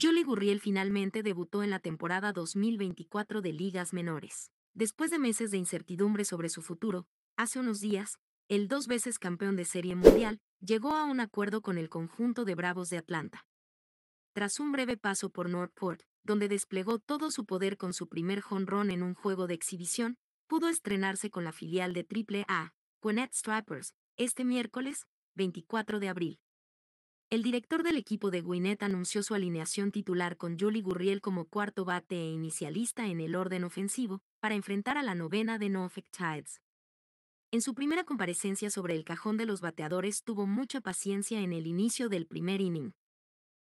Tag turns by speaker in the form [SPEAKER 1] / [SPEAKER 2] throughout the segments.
[SPEAKER 1] Jolly Gurriel finalmente debutó en la temporada 2024 de Ligas Menores. Después de meses de incertidumbre sobre su futuro, hace unos días, el dos veces campeón de Serie Mundial llegó a un acuerdo con el conjunto de Bravos de Atlanta. Tras un breve paso por Northport, donde desplegó todo su poder con su primer jonrón en un juego de exhibición, pudo estrenarse con la filial de AAA, Gwinnett Strippers, este miércoles, 24 de abril. El director del equipo de Gwinnett anunció su alineación titular con Julie Gurriel como cuarto bate e inicialista en el orden ofensivo para enfrentar a la novena de Norfolk Tides. En su primera comparecencia sobre el cajón de los bateadores tuvo mucha paciencia en el inicio del primer inning.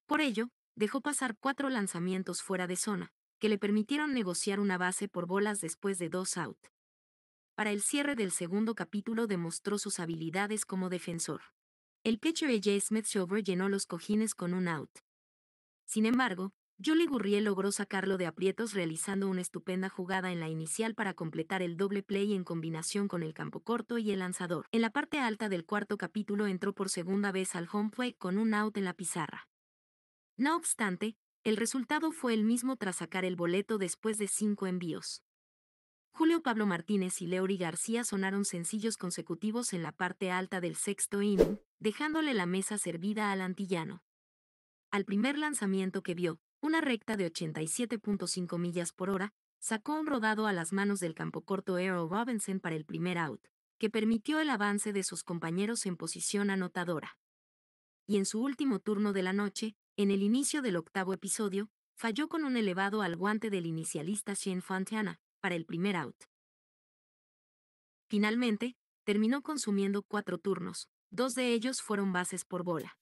[SPEAKER 1] Por ello, dejó pasar cuatro lanzamientos fuera de zona, que le permitieron negociar una base por bolas después de dos out. Para el cierre del segundo capítulo demostró sus habilidades como defensor. El pitcher A.J. Smith Shover llenó los cojines con un out. Sin embargo, Julie Gurriel logró sacarlo de aprietos realizando una estupenda jugada en la inicial para completar el doble play en combinación con el campo corto y el lanzador. En la parte alta del cuarto capítulo entró por segunda vez al home plate con un out en la pizarra. No obstante, el resultado fue el mismo tras sacar el boleto después de cinco envíos. Julio Pablo Martínez y Leori García sonaron sencillos consecutivos en la parte alta del sexto inning, dejándole la mesa servida al antillano. Al primer lanzamiento que vio, una recta de 87.5 millas por hora, sacó un rodado a las manos del corto Aero Robinson para el primer out, que permitió el avance de sus compañeros en posición anotadora. Y en su último turno de la noche, en el inicio del octavo episodio, falló con un elevado al guante del inicialista Shane Fontana, para el primer out. Finalmente, terminó consumiendo cuatro turnos, Dos de ellos fueron bases por bola.